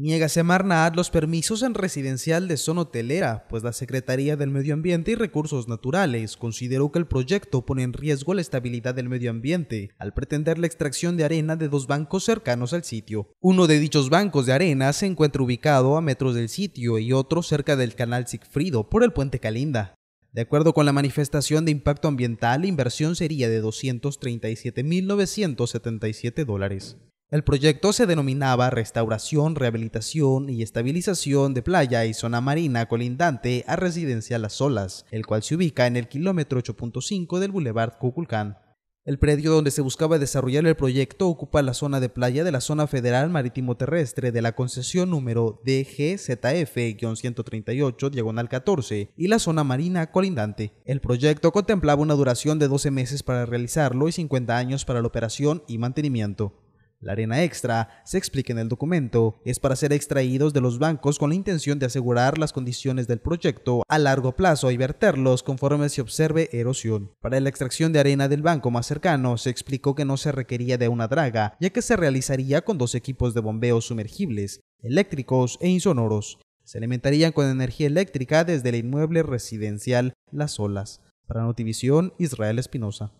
Niega Semarnat los permisos en residencial de zona hotelera, pues la Secretaría del Medio Ambiente y Recursos Naturales consideró que el proyecto pone en riesgo la estabilidad del medio ambiente al pretender la extracción de arena de dos bancos cercanos al sitio. Uno de dichos bancos de arena se encuentra ubicado a metros del sitio y otro cerca del canal Sigfrido por el puente Calinda. De acuerdo con la manifestación de impacto ambiental, la inversión sería de 237.977 dólares. El proyecto se denominaba Restauración, Rehabilitación y Estabilización de Playa y Zona Marina colindante a Residencia Las Olas, el cual se ubica en el kilómetro 8.5 del Boulevard Cuculcán. El predio donde se buscaba desarrollar el proyecto ocupa la zona de playa de la Zona Federal Marítimo Terrestre de la concesión número DGZF-138 diagonal 14 y la zona marina colindante. El proyecto contemplaba una duración de 12 meses para realizarlo y 50 años para la operación y mantenimiento. La arena extra, se explica en el documento, es para ser extraídos de los bancos con la intención de asegurar las condiciones del proyecto a largo plazo y verterlos conforme se observe erosión. Para la extracción de arena del banco más cercano, se explicó que no se requería de una draga, ya que se realizaría con dos equipos de bombeo sumergibles, eléctricos e insonoros. Se alimentarían con energía eléctrica desde el inmueble residencial Las Olas. Para Notivisión, Israel Espinosa.